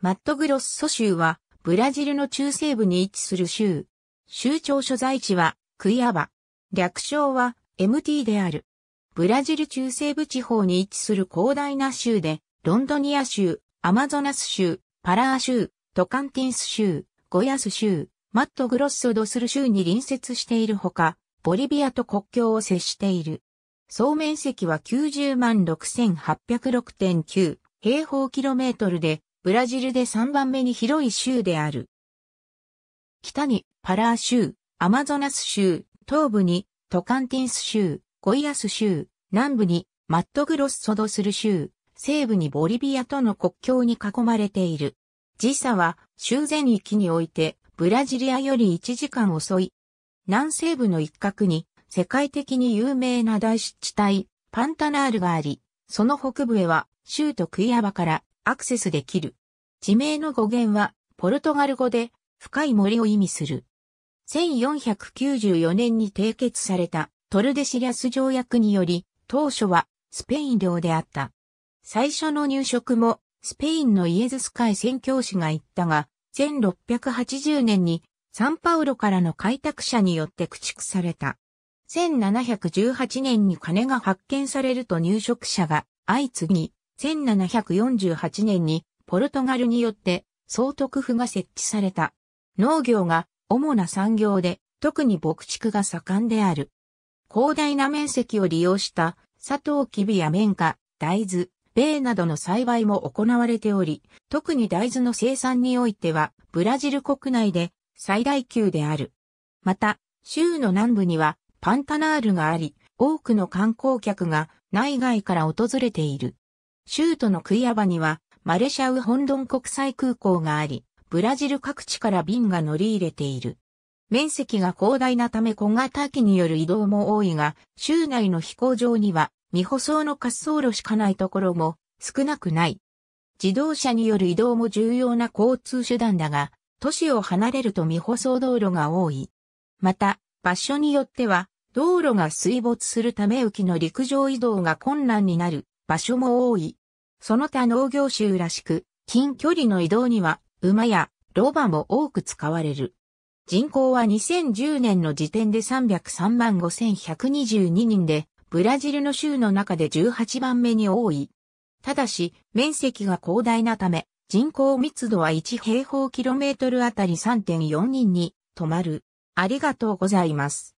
マットグロッソ州は、ブラジルの中西部に位置する州。州庁所在地は、クイアバ。略称は、MT である。ブラジル中西部地方に位置する広大な州で、ロンドニア州、アマゾナス州、パラー州、トカンティンス州、ゴヤス州、マットグロッソドスル州に隣接しているほか、ボリビアと国境を接している。総面積は90万6806.9平方キロメートルで、ブラジルで3番目に広い州である。北にパラー州、アマゾナス州、東部にトカンティンス州、ゴイアス州、南部にマットグロスソドスル州、西部にボリビアとの国境に囲まれている。時差は州全域においてブラジリアより1時間遅い。南西部の一角に世界的に有名な大湿地帯、パンタナールがあり、その北部へは州とクイアバからアクセスできる。地名の語源は、ポルトガル語で、深い森を意味する。1494年に締結された、トルデシリアス条約により、当初は、スペイン領であった。最初の入植も、スペインのイエズス会宣教師が言ったが、1680年に、サンパウロからの開拓者によって駆逐された。1718年に金が発見されると入植者が相次ぎ、1748年にポルトガルによって総督府が設置された。農業が主な産業で、特に牧畜が盛んである。広大な面積を利用した砂糖キビや綿花、大豆、米などの栽培も行われており、特に大豆の生産においては、ブラジル国内で最大級である。また、州の南部にはパンタナールがあり、多くの観光客が内外から訪れている。州都のクイアバにはマレシャウホンドン国際空港があり、ブラジル各地から便が乗り入れている。面積が広大なため小型機による移動も多いが、州内の飛行場には未舗装の滑走路しかないところも少なくない。自動車による移動も重要な交通手段だが、都市を離れると未舗装道路が多い。また、場所によっては、道路が水没するため浮きの陸上移動が困難になる場所も多い。その他農業州らしく、近距離の移動には、馬やロバも多く使われる。人口は2010年の時点で303万5122人で、ブラジルの州の中で18番目に多い。ただし、面積が広大なため、人口密度は1平方キロメートルあたり3.4人に止まる。ありがとうございます。